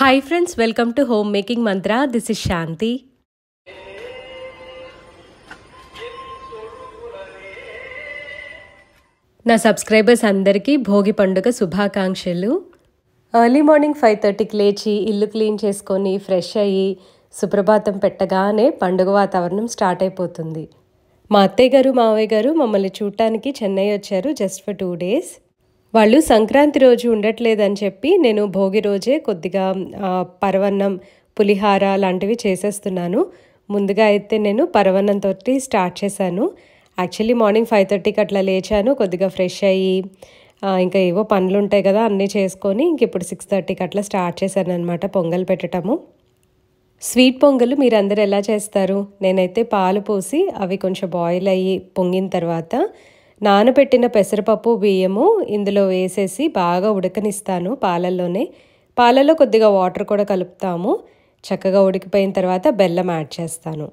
Hi friends welcome to home making Mantra this is Shanti నా subscribers అందరికీ భోగి పండుగ శుభాకాంక్షలు ఎర్లీ మార్నింగ్ ఫైవ్ థర్టీకి లేచి ఇల్లు క్లీన్ చేసుకొని ఫ్రెష్ అయ్యి సుప్రభాతం పెట్టగానే పండుగ వాతావరణం స్టార్ట్ అయిపోతుంది మా అత్తయ్య గారు మావయ్య గారు మమ్మల్ని చూడటానికి చెన్నై వచ్చారు జస్ట్ ఫర్ టూ డేస్ వాళ్ళు సంక్రాంతి రోజు ఉండట్లేదని చెప్పి నేను భోగి రోజే కొద్దిగా పరవన్నం పులిహార లాంటివి చేసేస్తున్నాను ముందుగా అయితే నేను పరవన్నంతో స్టార్ట్ చేశాను యాక్చువల్లీ మార్నింగ్ ఫైవ్ థర్టీకి అట్లా లేచాను కొద్దిగా ఫ్రెష్ అయ్యి ఇంకా ఏవో పనులు ఉంటాయి కదా అన్నీ చేసుకొని ఇంక ఇప్పుడు సిక్స్ థర్టీకి అట్లా స్టార్ట్ చేశాను అనమాట పొంగల్ పెట్టడము స్వీట్ పొంగలు మీరందరూ ఎలా చేస్తారు నేనైతే పాలు పోసి అవి కొంచెం బాయిల్ అయ్యి పొంగిన తర్వాత నానబెట్టిన పెసరపప్పు బియ్యము ఇందులో వేసేసి బాగా ఉడకనిస్తాను పాలల్లోనే పాలలో కొద్దిగా వాటర్ కూడా కలుపుతాము చక్కగా ఉడికిపోయిన తర్వాత బెల్లం యాడ్ చేస్తాను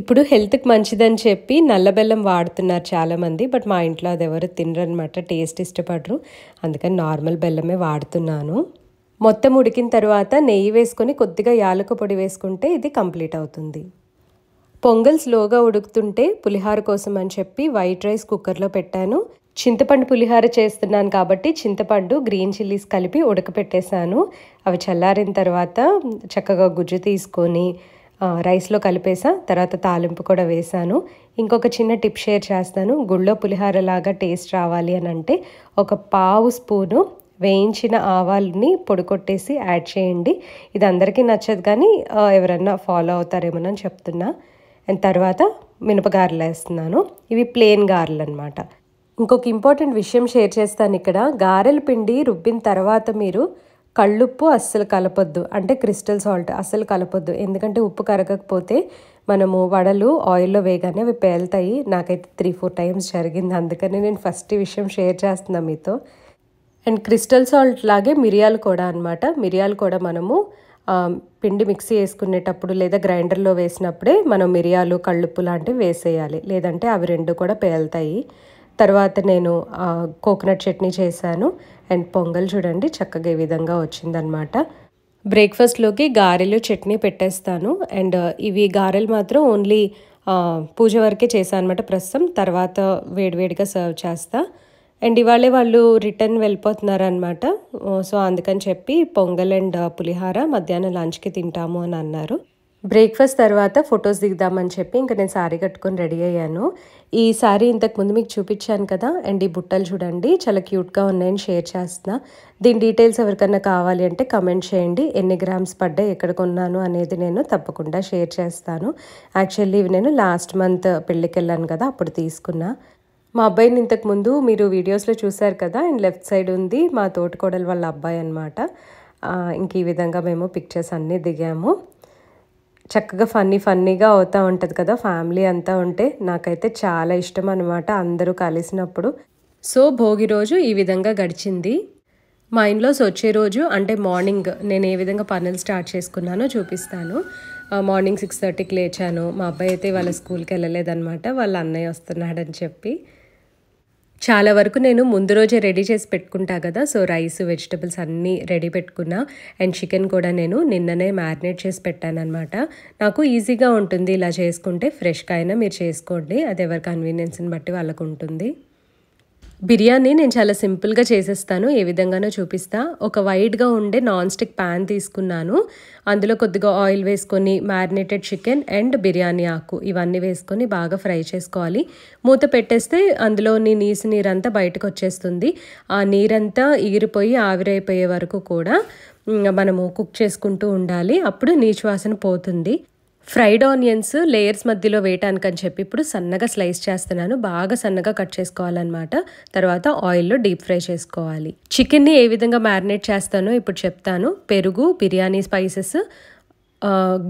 ఇప్పుడు హెల్త్కి మంచిదని చెప్పి నల్ల బెల్లం వాడుతున్నారు చాలామంది బట్ మా ఇంట్లో అది ఎవరు తినరనమాట టేస్ట్ ఇష్టపడరు అందుకని నార్మల్ బెల్లమే వాడుతున్నాను మొత్తం ఉడికిన తర్వాత నెయ్యి వేసుకొని కొద్దిగా యాలక పొడి వేసుకుంటే ఇది కంప్లీట్ అవుతుంది పొంగల్ స్లోగా ఉడుకుతుంటే పులిహార కోసం అని చెప్పి వైట్ రైస్ కుక్కర్లో పెట్టాను చింతపండు పులిహార చేస్తున్నాను కాబట్టి చింతపండు గ్రీన్ చిల్లీస్ కలిపి ఉడకపెట్టేశాను అవి చల్లారిన తర్వాత చక్కగా గుజ్జు తీసుకొని రైస్లో కలిపేసా తర్వాత తాలింపు కూడా వేశాను ఇంకొక చిన్న టిప్ షేర్ చేస్తాను గుళ్ళో పులిహార లాగా టేస్ట్ రావాలి అని అంటే ఒక పావు స్పూను వేయించిన ఆవాలని పొడికొట్టేసి యాడ్ చేయండి ఇది అందరికీ నచ్చదు కానీ ఎవరన్నా ఫాలో అవుతారేమోనని చెప్తున్నా అండ్ తర్వాత మినపగారలు వేస్తున్నాను ఇవి ప్లెయిన్ గారెలు అనమాట ఇంకొక ఇంపార్టెంట్ విషయం షేర్ చేస్తాను ఇక్కడ గారెల పిండి రుబ్బిన తర్వాత మీరు కళ్ళుప్పు అస్సలు కలపొద్దు అంటే క్రిస్టల్ సాల్ట్ అస్సలు కలపొద్దు ఎందుకంటే ఉప్పు కరగకపోతే మనము వడలు ఆయిల్లో వేయగానే అవి పేలుతాయి నాకైతే త్రీ ఫోర్ టైమ్స్ జరిగింది అందుకని నేను ఫస్ట్ విషయం షేర్ చేస్తున్నాను మీతో అండ్ క్రిస్టల్ సాల్ట్ లాగే మిరియాలు కూడా అనమాట మిరియాలు కూడా మనము పిండి మిక్సీ వేసుకునేటప్పుడు లేదా గ్రైండర్లో వేసినప్పుడే మనం మిరియాలు కళ్ళుప్పు లాంటివి వేసేయాలి లేదంటే అవి రెండు కూడా పేలుతాయి తర్వాత నేను కోకోనట్ చట్నీ చేశాను అండ్ పొంగల్ చూడండి చక్కగా ఈ విధంగా వచ్చిందనమాట బ్రేక్ఫాస్ట్లోకి గారెలు చట్నీ పెట్టేస్తాను అండ్ ఇవి గారెలు మాత్రం ఓన్లీ పూజ వరకే చేశాను అనమాట ప్రస్తుతం తర్వాత వేడివేడిగా సర్వ్ చేస్తాను అండ్ ఇవాళే వాళ్ళు రిటర్న్ వెళ్ళిపోతున్నారనమాట సో అందుకని చెప్పి పొంగల్ అండ్ పులిహార మధ్యాహ్నం లంచ్కి తింటాము అని అన్నారు బ్రేక్ఫాస్ట్ తర్వాత ఫొటోస్ దిగుదామని చెప్పి ఇంకా నేను శారీ కట్టుకొని రెడీ అయ్యాను ఈ శారీ ఇంతకుముందు మీకు చూపించాను కదా అండ్ ఈ బుట్టలు చూడండి చాలా క్యూట్గా ఉన్నాయని షేర్ చేస్తున్నా దీని డీటెయిల్స్ ఎవరికన్నా కావాలి అంటే కమెంట్ చేయండి ఎన్ని గ్రామ్స్ పడ్డాయి ఎక్కడ కొన్నాను అనేది నేను తప్పకుండా షేర్ చేస్తాను యాక్చువల్లీ ఇవి నేను లాస్ట్ మంత్ పెళ్ళికి వెళ్ళాను కదా అప్పుడు తీసుకున్నా మా అబ్బాయిని ఇంతకుముందు మీరు వీడియోస్లో చూశారు కదా అండ్ లెఫ్ట్ సైడ్ ఉంది మా తోటకోడలు వాళ్ళ అబ్బాయి అనమాట ఇంక ఈ విధంగా మేము పిక్చర్స్ అన్నీ దిగాము చక్కగా ఫన్నీ ఫన్నీగా అవుతూ ఉంటుంది కదా ఫ్యామిలీ అంతా ఉంటే నాకైతే చాలా ఇష్టం అనమాట అందరూ కలిసినప్పుడు సో భోగి రోజు ఈ విధంగా గడిచింది మా ఇంట్లోస్ వచ్చే రోజు అంటే మార్నింగ్ నేను ఏ విధంగా పనులు స్టార్ట్ చేసుకున్నానో చూపిస్తాను మార్నింగ్ సిక్స్ థర్టీకి లేచాను మా అబ్బాయి అయితే వాళ్ళ స్కూల్కి వెళ్ళలేదన్నమాట వాళ్ళ అన్నయ్య వస్తున్నాడని చెప్పి చాలా వరకు నేను ముందు రోజే రెడీ చేసి పెట్టుకుంటా కదా సో రైస్ వెజిటబుల్స్ అన్నీ రెడీ పెట్టుకున్నా అండ్ చికెన్ కూడా నేను నిన్ననే మ్యారినేట్ చేసి పెట్టాను అనమాట నాకు ఈజీగా ఉంటుంది ఇలా చేసుకుంటే ఫ్రెష్గా అయినా మీరు చేసుకోండి అది ఎవరి కన్వీనియన్స్ని బట్టి వాళ్ళకు ఉంటుంది బిర్యానీ నేను చాలా సింపుల్గా చేసేస్తాను ఏ విధంగానో చూపిస్తా ఒక వైడ్గా ఉండే నాన్ స్టిక్ ప్యాన్ తీసుకున్నాను అందులో కొద్దిగా ఆయిల్ వేసుకొని మ్యారినేటెడ్ చికెన్ అండ్ బిర్యానీ ఆకు ఇవన్నీ వేసుకొని బాగా ఫ్రై చేసుకోవాలి మూత పెట్టేస్తే అందులోని నీసు నీరంతా బయటకు వచ్చేస్తుంది ఆ నీరంతా ఈరిపోయి ఆవిరైపోయే వరకు కూడా మనము కుక్ చేసుకుంటూ ఉండాలి అప్పుడు నీచు వాసన పోతుంది ఫ్రైడ్ ఆనియన్స్ లేయర్స్ మధ్యలో వేయటానికి అని చెప్పి ఇప్పుడు సన్నగా స్లైస్ చేస్తున్నాను బాగా సన్నగా కట్ చేసుకోవాలన్నమాట తర్వాత ఆయిల్లో డీప్ ఫ్రై చేసుకోవాలి చికెన్ని ఏ విధంగా మ్యారినేట్ చేస్తానో ఇప్పుడు చెప్తాను పెరుగు biryani spices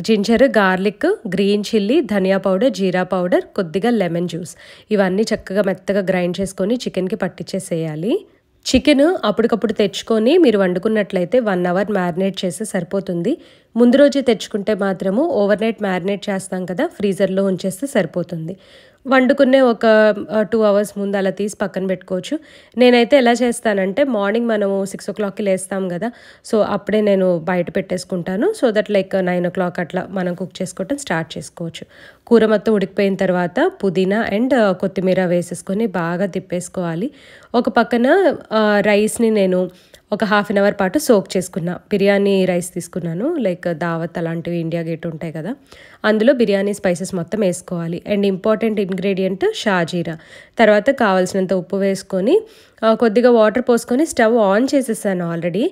ginger garlic green chilli ధనియా పౌడర్ జీరా పౌడర్ కొద్దిగా లెమన్ జ్యూస్ ఇవన్నీ చక్కగా మెత్తగా గ్రైండ్ చేసుకొని చికెన్కి పట్టించేసేయాలి చికెన్ అప్పటికప్పుడు తెచ్చుకొని మీరు వండుకున్నట్లయితే వన్ అవర్ మ్యారినేట్ చేస్తే సరిపోతుంది ముందు రోజే తెచ్చుకుంటే మాత్రము ఓవర్ నైట్ మ్యారినేట్ చేస్తాం కదా ఫ్రీజర్లో ఉంచేస్తే సరిపోతుంది వండుకునే ఒక టూ అవర్స్ ముందు అలా తీసి పక్కన పెట్టుకోవచ్చు నేనైతే ఎలా చేస్తానంటే మార్నింగ్ మనము సిక్స్ ఓ క్లాక్కి లేస్తాం కదా సో అప్పుడే నేను బయట పెట్టేసుకుంటాను so that like nine o'clock అట్లా మనం కుక్ చేసుకోవటం స్టార్ట్ చేసుకోవచ్చు కూర మొత్తం ఉడికిపోయిన తర్వాత పుదీనా అండ్ కొత్తిమీర వేసేసుకొని బాగా తిప్పేసుకోవాలి ఒక పక్కన రైస్ని నేను ఒక హాఫ్ అన్ అవర్ పాటు సోక్ చేసుకున్నా బిర్యానీ రైస్ తీసుకున్నాను లైక్ దావత్ అలాంటివి ఇండియా గేట్ ఉంటాయి కదా అందులో బిర్యానీ స్పైసెస్ మొత్తం వేసుకోవాలి అండ్ ఇంపార్టెంట్ ఇంగ్రీడియంట్ షాజీరా తర్వాత కావాల్సినంత ఉప్పు వేసుకొని కొద్దిగా వాటర్ పోసుకొని స్టవ్ ఆన్ చేసేసాను ఆల్రెడీ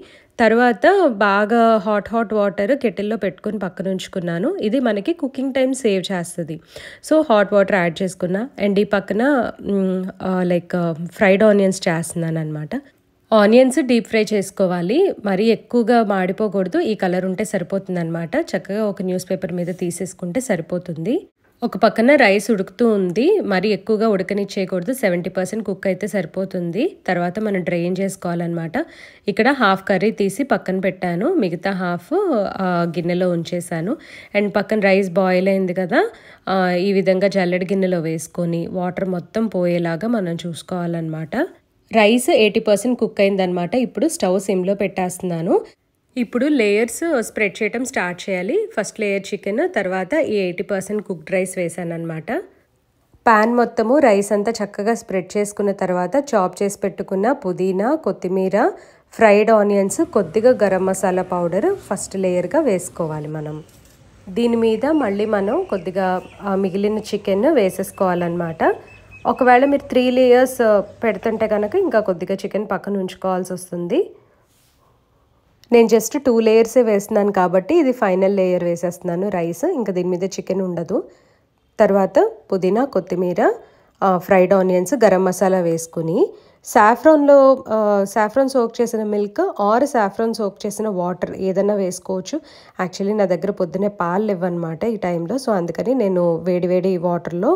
తర్వాత బాగా హాట్ హాట్ వాటర్ కెటిల్లో పెట్టుకుని పక్కన ఉంచుకున్నాను ఇది మనకి కుకింగ్ టైం సేవ్ చేస్తుంది సో హాట్ వాటర్ యాడ్ చేసుకున్నా అండ్ ఈ పక్కన లైక్ ఫ్రైడ్ ఆనియన్స్ చేస్తున్నాను అనమాట ఆనియన్స్ డీప్ ఫ్రై చేసుకోవాలి మరీ ఎక్కువగా మాడిపోకూడదు ఈ కలర్ ఉంటే సరిపోతుంది అనమాట చక్కగా ఒక న్యూస్ పేపర్ మీద తీసేసుకుంటే సరిపోతుంది ఒక పక్కన రైస్ ఉడుకుతూ ఉంది మరి ఎక్కువగా ఉడకనిచ్చేయకూడదు సెవెంటీ పర్సెంట్ కుక్ అయితే సరిపోతుంది తర్వాత మనం డ్రైన్ చేసుకోవాలన్నమాట ఇక్కడ హాఫ్ కర్రీ తీసి పక్కన పెట్టాను మిగతా హాఫ్ గిన్నెలో ఉంచేసాను అండ్ పక్కన రైస్ బాయిల్ అయింది కదా ఈ విధంగా జల్లెడి గిన్నెలో వేసుకొని వాటర్ మొత్తం పోయేలాగా మనం చూసుకోవాలన్నమాట రైస్ ఎయిటీ పర్సెంట్ కుక్ అయిందనమాట ఇప్పుడు స్టవ్ సిమ్లో పెట్టేస్తున్నాను ఇప్పుడు లేయర్స్ స్ప్రెడ్ చేయటం స్టార్ట్ చేయాలి ఫస్ట్ లేయర్ చికెన్ తర్వాత ఈ ఎయిటీ పర్సెంట్ కుక్డ్ రైస్ వేసాను అనమాట ప్యాన్ మొత్తము రైస్ అంతా చక్కగా స్ప్రెడ్ చేసుకున్న తర్వాత చాప్ చేసి పెట్టుకున్న పుదీనా కొత్తిమీర ఫ్రైడ్ ఆనియన్స్ కొద్దిగా గరం మసాలా పౌడర్ ఫస్ట్ లేయర్గా వేసుకోవాలి మనం దీని మీద మళ్ళీ మనం కొద్దిగా మిగిలిన చికెన్ వేసేసుకోవాలన్నమాట ఒకవేళ మీరు త్రీ లేయర్స్ పెడుతుంటే కనుక ఇంకా కొద్దిగా చికెన్ పక్కన ఉంచుకోవాల్సి వస్తుంది నేను జస్ట్ టూ లేయర్సే వేస్తున్నాను కాబట్టి ఇది ఫైనల్ లేయర్ వేసేస్తున్నాను రైస్ ఇంకా దీని మీద చికెన్ ఉండదు తర్వాత పుదీనా కొత్తిమీర ఫ్రైడ్ ఆనియన్స్ గరం మసాలా వేసుకుని సాఫ్రాన్లో సాఫ్రాన్ సోక్ చేసిన మిల్క్ ఆర్ సాఫ్రాన్ సోక్ చేసిన వాటర్ ఏదైనా వేసుకోవచ్చు యాక్చువల్లీ నా దగ్గర పొద్దునే పాలు ఇవ్వనమాట ఈ టైంలో సో అందుకని నేను వేడివేడి వాటర్లో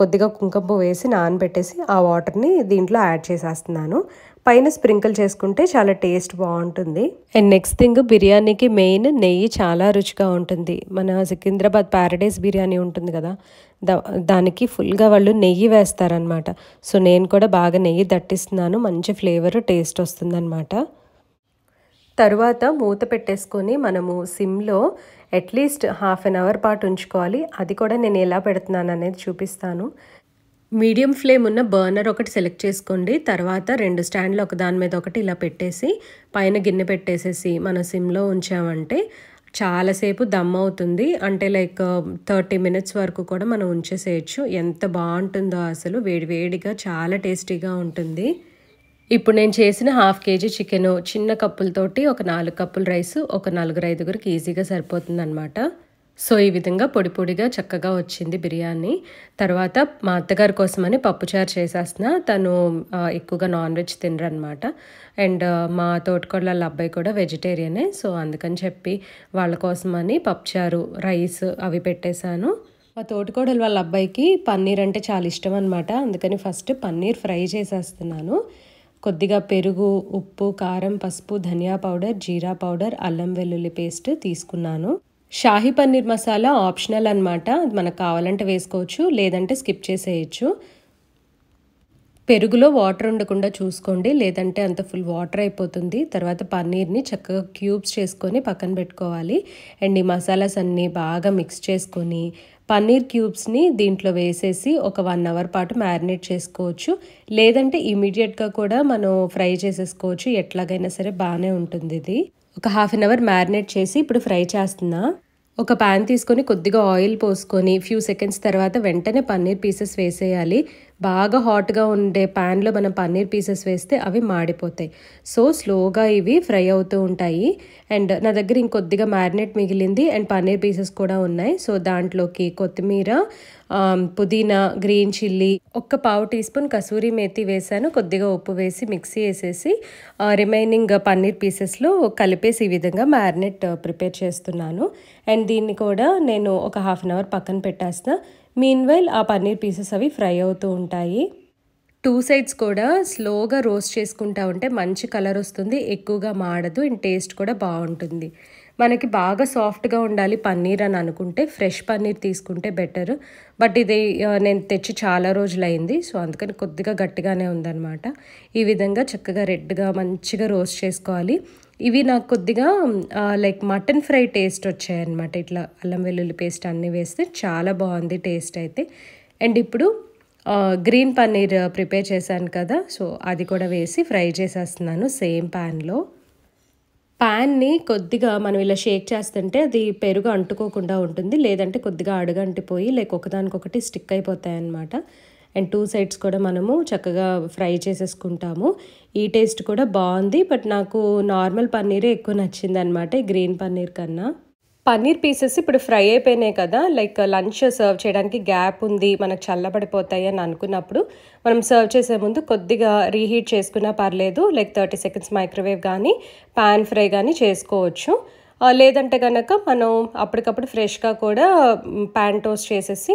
కొద్దిగా కుంకుమ వేసి నానబెట్టేసి ఆ వాటర్ని దీంట్లో యాడ్ చేసేస్తున్నాను పైన స్ప్రింకిల్ చేసుకుంటే చాలా టేస్ట్ బాగుంటుంది అండ్ నెక్స్ట్ థింగ్ బిర్యానీకి మెయిన్ నెయ్యి చాలా రుచిగా ఉంటుంది మన సికింద్రాబాద్ ప్యారడైస్ బిర్యానీ ఉంటుంది కదా దానికి ఫుల్గా వాళ్ళు నెయ్యి వేస్తారనమాట సో నేను కూడా బాగా నెయ్యి దట్టిస్తున్నాను మంచి ఫ్లేవర్ టేస్ట్ వస్తుందన్నమాట తరువాత మూత పెట్టేసుకొని మనము సిమ్లో అట్లీస్ట్ హాఫ్ అన్ అవర్ పాటు ఉంచుకోవాలి అది కూడా నేను ఎలా పెడుతున్నాను అనేది చూపిస్తాను మీడియం ఫ్లేమ్ ఉన్న బర్నర్ ఒకటి సెలెక్ట్ చేసుకోండి తర్వాత రెండు స్టాండ్లు ఒక దాని మీద ఒకటి ఇలా పెట్టేసి పైన గిన్నె పెట్టేసేసి మన సిమ్లో ఉంచామంటే చాలాసేపు దమ్ అవుతుంది అంటే లైక్ um, థర్టీ మినిట్స్ వరకు కూడా మనం ఉంచేసేయచ్చు ఎంత బాగుంటుందో అసలు వేడిగా చాలా టేస్టీగా ఉంటుంది ఇప్పుడు నేను చేసిన హాఫ్ కేజీ చికెను చిన్న కప్పులతోటి ఒక నాలుగు కప్పుల రైస్ ఒక నలుగురు ఐదుగురికి ఈజీగా సరిపోతుంది అనమాట సో ఈ విధంగా పొడి పొడిగా చక్కగా వచ్చింది బిర్యానీ తర్వాత మా అత్తగారి కోసమని పప్పుచారు చేసేసిన తను ఎక్కువగా నాన్ వెజ్ తినరనమాట అండ్ మా తోటకోళ్ళ అబ్బాయి కూడా వెజిటేరియనే సో అందుకని చెప్పి వాళ్ళ కోసమని పప్పుచారు రైస్ అవి పెట్టేశాను మా తోటకోడలు వాళ్ళ అబ్బాయికి పన్నీర్ అంటే చాలా ఇష్టం అనమాట అందుకని ఫస్ట్ పన్నీర్ ఫ్రై చేసేస్తున్నాను కొద్దిగా పెరుగు ఉప్పు కారం పసుపు ధనియా పౌడర్ జీరా పౌడర్ అల్లం వెల్లుల్లి పేస్ట్ తీసుకున్నాను షాహీ పన్నీర్ మసాలా ఆప్షనల్ అనమాట అది మనకు కావాలంటే వేసుకోవచ్చు లేదంటే స్కిప్ చేసేయచ్చు పెరుగులో వాటర్ ఉండకుండా చూసుకోండి లేదంటే అంత ఫుల్ వాటర్ అయిపోతుంది తర్వాత పన్నీర్ని చక్కగా క్యూబ్స్ చేసుకొని పక్కన పెట్టుకోవాలి అండ్ ఈ మసాలాస్ అన్నీ బాగా మిక్స్ చేసుకొని పన్నీర్ క్యూబ్స్ని దీంట్లో వేసేసి ఒక వన్ అవర్ పాటు మ్యారినేట్ చేసుకోవచ్చు లేదంటే ఇమీడియట్గా కూడా మనం ఫ్రై చేసేసుకోవచ్చు ఎట్లాగైనా సరే బాగానే ఉంటుంది ఇది ఒక హాఫ్ అన్ అవర్ మ్యారినేట్ చేసి ఇప్పుడు ఫ్రై చేస్తున్నా ఒక ప్యాన్ తీసుకొని కొద్దిగా ఆయిల్ పోసుకొని ఫ్యూ సెకండ్స్ తర్వాత వెంటనే పన్నీర్ పీసెస్ వేసేయాలి బాగా హాట్గా ఉండే ప్యాన్లో మనం పన్నీర్ పీసెస్ వేస్తే అవి మాడిపోతాయి సో స్లోగా ఇవి ఫ్రై అవుతూ ఉంటాయి అండ్ నా దగ్గర ఇంకొద్దిగా మ్యారినేట్ మిగిలింది అండ్ పన్నీర్ పీసెస్ కూడా ఉన్నాయి సో దాంట్లోకి కొత్తిమీర పుదీనా గ్రీన్ చిల్లీ ఒక్క పావు టీ స్పూన్ కసూరి మేతి వేసాను కొద్దిగా ఉప్పు వేసి మిక్సీ వేసేసి రిమైనింగ్ పన్నీర్ పీసెస్లో కలిపేసి ఈ విధంగా మ్యారినేట్ ప్రిపేర్ చేస్తున్నాను అండ్ దీన్ని కూడా నేను ఒక హాఫ్ అన్ అవర్ పక్కన పెట్టేస్తాను మీన్వైల్ ఆ పన్నీర్ పీసెస్ అవి ఫ్రై అవుతూ ఉంటాయి టూ సైడ్స్ కూడా స్లోగా రోస్ట్ చేసుకుంటా ఉంటే మంచి కలర్ వస్తుంది ఎక్కువగా మాడదు అండ్ టేస్ట్ కూడా బాగుంటుంది మనకి బాగా సాఫ్ట్గా ఉండాలి పన్నీర్ అని అనుకుంటే ఫ్రెష్ పన్నీర్ తీసుకుంటే బెటర్ బట్ ఇది నేను తెచ్చి చాలా రోజులైంది సో అందుకని కొద్దిగా గట్టిగానే ఉందన్నమాట ఈ విధంగా చక్కగా రెడ్గా మంచిగా రోస్ట్ చేసుకోవాలి ఇవి నాకు కొద్దిగా లైక్ మటన్ ఫ్రై టేస్ట్ వచ్చాయన్నమాట ఇట్లా అల్లం వెల్లుల్లి పేస్ట్ అన్నీ వేస్తే చాలా బాగుంది టేస్ట్ అయితే అండ్ ఇప్పుడు గ్రీన్ పన్నీర్ ప్రిపేర్ చేశాను కదా సో అది కూడా వేసి ఫ్రై చేసేస్తున్నాను సేమ్ ప్యాన్లో ప్యాన్ని కొద్దిగా మనం ఇలా షేక్ చేస్తుంటే అది పెరుగు అంటుకోకుండా ఉంటుంది లేదంటే కొద్దిగా అడుగంటిపోయి లేక ఒకదానికొకటి స్టిక్ అయిపోతాయి అన్నమాట అండ్ టూ సైడ్స్ కూడా మనము చక్కగా ఫ్రై చేసేసుకుంటాము ఈ టేస్ట్ కూడా బాగుంది బట్ నాకు నార్మల్ పన్నీరే ఎక్కువ నచ్చింది అనమాట గ్రీన్ పన్నీర్ కన్నా పన్నీర్ పీసెస్ ఇప్పుడు ఫ్రై అయిపోయినాయి కదా లైక్ లంచ్ సర్వ్ చేయడానికి గ్యాప్ ఉంది మనకు చల్లబడిపోతాయి అని అనుకున్నప్పుడు మనం సర్వ్ చేసే ముందు కొద్దిగా రీహీట్ చేసుకున్నా పర్లేదు లైక్ థర్టీ సెకండ్స్ మైక్రోవేవ్ కానీ పాన్ ఫ్రై కానీ చేసుకోవచ్చు లేదంటే కనుక మనం అప్పటికప్పుడు ఫ్రెష్గా కూడా ప్యాన్ టోస్ట్ చేసేసి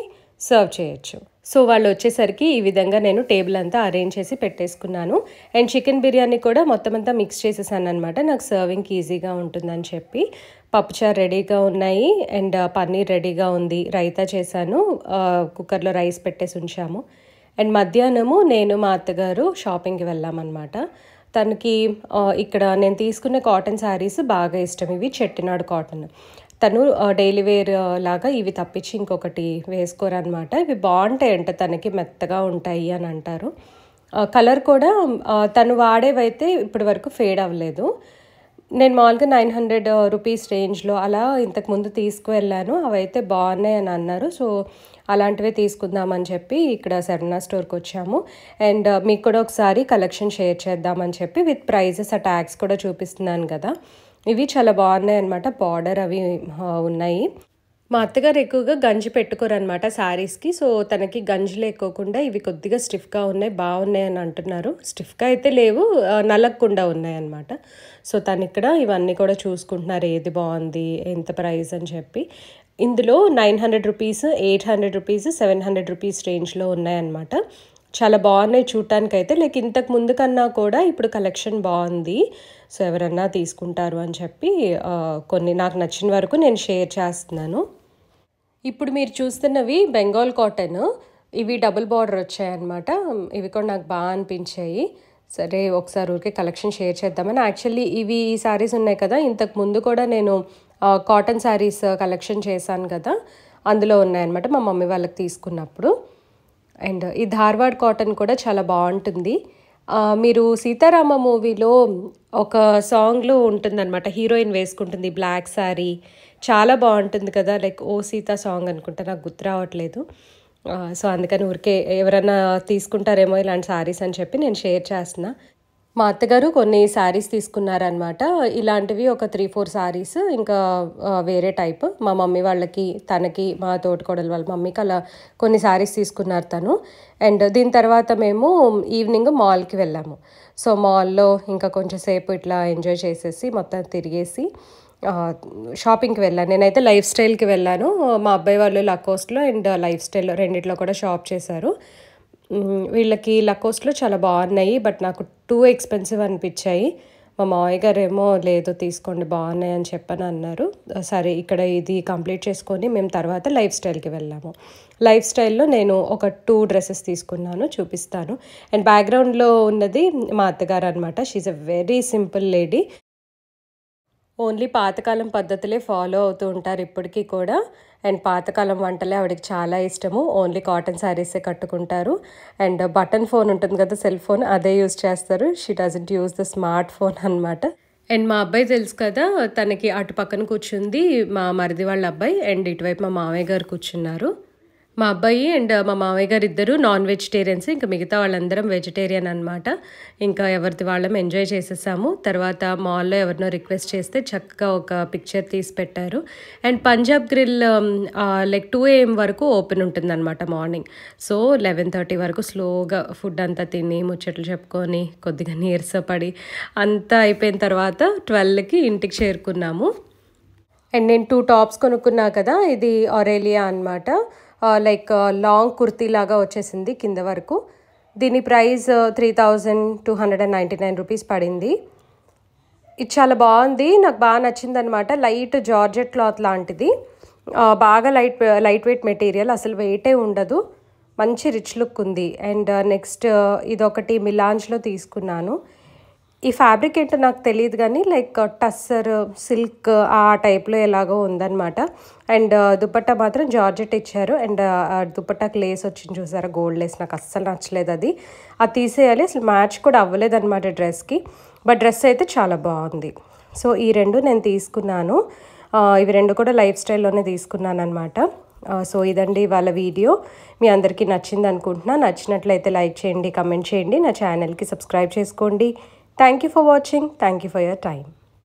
సర్వ్ చేయొచ్చు సో వాళ్ళు వచ్చేసరికి ఈ విధంగా నేను టేబుల్ అంతా అరేంజ్ చేసి పెట్టేసుకున్నాను అండ్ చికెన్ బిర్యానీ కూడా మొత్తం అంతా మిక్స్ చేసేసాను అనమాట నాకు సర్వింగ్కి ఈజీగా ఉంటుందని చెప్పి పప్పుచారు రెడీగా ఉన్నాయి అండ్ పన్నీర్ రెడీగా ఉంది రైతా చేశాను కుక్కర్లో రైస్ పెట్టేసి ఉంచాము అండ్ మధ్యాహ్నము నేను మా అత్తగారు షాపింగ్కి వెళ్ళామన్నమాట తనకి ఇక్కడ నేను తీసుకున్న కాటన్ శారీస్ బాగా ఇష్టం ఇవి చెట్టినాడు కాటన్ తను డైలీ వేర్ లాగా ఇవి తప్పించి ఇంకొకటి వేసుకోరనమాట ఇవి బాగుంటాయంట తనకి మెత్తగా ఉంటాయి అని అంటారు కలర్ కూడా తను వాడేవైతే ఇప్పటి వరకు ఫేడ్ అవ్వలేదు నేను మామూలుగా నైన్ హండ్రెడ్ రూపీస్ రేంజ్లో అలా ఇంతకుముందు తీసుకువెళ్ళాను అవైతే బాగున్నాయి అని అన్నారు సో అలాంటివే తీసుకుందామని చెప్పి ఇక్కడ సరణ స్టోర్కి వచ్చాము అండ్ మీకు కూడా ఒకసారి కలెక్షన్ షేర్ చేద్దామని చెప్పి విత్ ప్రైజెస్ ఆ ట్యాగ్స్ కూడా చూపిస్తున్నాను కదా ఇవి చాలా బాగున్నాయి అనమాట బార్డర్ అవి ఉన్నాయి మా అత్తగారు ఎక్కువగా గంజి పెట్టుకోరనమాట శారీస్కి సో తనకి గంజిలు ఎక్కువకుండా ఇవి కొద్దిగా స్టిఫ్గా ఉన్నాయి బాగున్నాయి అని అంటున్నారు స్టిఫ్గా అయితే లేవు నలగకుండా ఉన్నాయి అనమాట సో తను ఇక్కడ ఇవన్నీ కూడా చూసుకుంటున్నారు ఏది బాగుంది ఎంత ప్రైస్ అని చెప్పి ఇందులో nine hundred rupees eight hundred rupees seven hundred rupees రేంజ్లో ఉన్నాయన్నమాట చాలా బాగున్నాయి చూడటానికి అయితే లైక్ ఇంతకు ముందు కన్నా కూడా ఇప్పుడు కలెక్షన్ బాగుంది సో ఎవరన్నా తీసుకుంటారు అని చెప్పి కొన్ని నాకు నచ్చిన వరకు నేను షేర్ చేస్తున్నాను ఇప్పుడు మీరు చూస్తున్నవి బెంగాల్ కాటన్ ఇవి డబుల్ బార్డర్ వచ్చాయన్నమాట ఇవి కూడా నాకు బాగా అనిపించాయి సరే ఒకసారి ఊరికే కలెక్షన్ షేర్ చేద్దామని యాక్చువల్లీ ఇవి శారీస్ ఉన్నాయి కదా ఇంతకు ముందు కూడా నేను కాటన్ శారీస్ కలెక్షన్ చేశాను కదా అందులో ఉన్నాయన్నమాట మా మమ్మీ వాళ్ళకి తీసుకున్నప్పుడు అండ్ ఈ ధార్వాడ్ కాటన్ కూడా చాలా బాగుంటుంది మీరు సీతారామ మూవీలో ఒక సాంగ్లో ఉంటుందన్నమాట హీరోయిన్ వేసుకుంటుంది బ్లాక్ శారీ చాలా బాగుంటుంది కదా లైక్ ఓ సీత సాంగ్ అనుకుంటా నాకు గుర్తు రావట్లేదు సో అందుకని ఊరికే ఎవరైనా తీసుకుంటారేమో ఇలాంటి శారీస్ అని చెప్పి నేను షేర్ చేస్తున్నా మా అత్తగారు కొన్ని శారీస్ తీసుకున్నారనమాట ఇలాంటివి ఒక త్రీ ఫోర్ శారీస్ ఇంకా వేరే టైప్ మా మమ్మీ వాళ్ళకి తనకి మా తోటకోడలు వాళ్ళ మమ్మీకి అలా కొన్ని శారీస్ తీసుకున్నారు తను అండ్ దీని తర్వాత మేము ఈవినింగ్ మాల్కి వెళ్ళాము సో మాల్లో ఇంకా కొంచెం సేపు ఇట్లా ఎంజాయ్ చేసేసి మొత్తం తిరిగేసి షాపింగ్కి వెళ్ళాను నేనైతే లైఫ్ స్టైల్కి వెళ్ళాను మా అబ్బాయి వాళ్ళు లకోస్ట్లో అండ్ లైఫ్ స్టైల్లో రెండిట్లో కూడా షాప్ చేశారు వీళ్ళకి లకోస్లో చాలా బాగున్నాయి బట్ నాకు టూ ఎక్స్పెన్సివ్ అనిపించాయి మా మావయ్య గారు ఏమో లేదు తీసుకోండి బాగున్నాయి అని చెప్పని అన్నారు సరే ఇక్కడ ఇది కంప్లీట్ చేసుకొని మేము తర్వాత లైఫ్ స్టైల్కి వెళ్ళాము లైఫ్ స్టైల్లో నేను ఒక టూ డ్రెస్సెస్ తీసుకున్నాను చూపిస్తాను అండ్ బ్యాక్గ్రౌండ్లో ఉన్నది మా అత్తగారు అనమాట she a very simple lady only పాతకాలం పద్ధతులే ఫాలో అవుతూ ఉంటారు ఇప్పటికీ కూడా అండ్ పాతకాలం వంటలే ఆవిడకి చాలా ఇష్టము ఓన్లీ కాటన్ శారీసే కట్టుకుంటారు అండ్ బటన్ ఫోన్ ఉంటుంది కదా సెల్ ఫోన్ అదే యూస్ చేస్తారు she doesn't use the smart phone అనమాట అండ్ మా అబ్బాయి తెలుసు కదా తనకి అటు పక్కన కూర్చుంది మా మరిది వాళ్ళ అబ్బాయి అండ్ ఇటువైపు మా మామయ్య గారు కూర్చున్నారు మా అబ్బాయి అండ్ మా మామయ్య గారు ఇద్దరు నాన్ వెజిటేరియన్స్ ఇంకా మిగతా వాళ్ళందరం వెజిటేరియన్ అనమాట ఇంకా ఎవరిది వాళ్ళం ఎంజాయ్ చేసేసాము తర్వాత మాల్లో ఎవరినో రిక్వెస్ట్ చేస్తే చక్కగా ఒక పిక్చర్ తీసి పెట్టారు and Punjab Grill like two AM వరకు ఓపెన్ ఉంటుంది అనమాట మార్నింగ్ సో లెవెన్ థర్టీ వరకు స్లోగా ఫుడ్ అంతా తిని ముచ్చట్లు చెప్పుకొని కొద్దిగా పడి అంతా అయిపోయిన తర్వాత ట్వెల్వ్కి ఇంటికి చేరుకున్నాము అండ్ నేను టూ టాప్స్ కొనుక్కున్నా కదా ఇది ఆరేలియా అనమాట లైక్ లాంగ్ కుర్తీ లాగా వచ్చేసింది కింద వరకు దీని price three thousand two hundred and ninety nine rupees పడింది ఇది చాలా బాగుంది నాకు బాగా నచ్చింది అనమాట లైట్ జార్జెట్ క్లాత్ లాంటిది బాగా లైట్ లైట్ వెయిట్ మెటీరియల్ అసలు వెయిటే ఉండదు మంచి రిచ్ లుక్ ఉంది అండ్ నెక్స్ట్ ఇదొకటి మిలాంజ్లో తీసుకున్నాను ఈ ఫ్యాబ్రిక్ ఏంటో నాకు తెలియదు కానీ లైక్ uh, టస్సర్ సిల్క్ ఆ టైప్లో ఎలాగో ఉందనమాట అండ్ uh, దుపట్టా మాత్రం జార్జెట్ ఇచ్చారు అండ్ uh, దుపట్టాకి లేస్ వచ్చింది చూసారా గోల్డ్ లేస్ నాకు అస్సలు నచ్చలేదు అది అది తీసేయాలి అసలు మ్యాచ్ కూడా అవ్వలేదు అనమాట డ్రెస్కి బట్ డ్రెస్ అయితే చాలా బాగుంది సో ఈ రెండు నేను తీసుకున్నాను ఇవి రెండు కూడా లైఫ్ స్టైల్లోనే తీసుకున్నాను అనమాట సో ఇదండి వాళ్ళ వీడియో మీ అందరికీ నచ్చింది అనుకుంటున్నా నచ్చినట్లయితే లైక్ చేయండి కమెంట్ చేయండి నా ఛానల్కి సబ్స్క్రైబ్ చేసుకోండి Thank you for watching. Thank you for your time.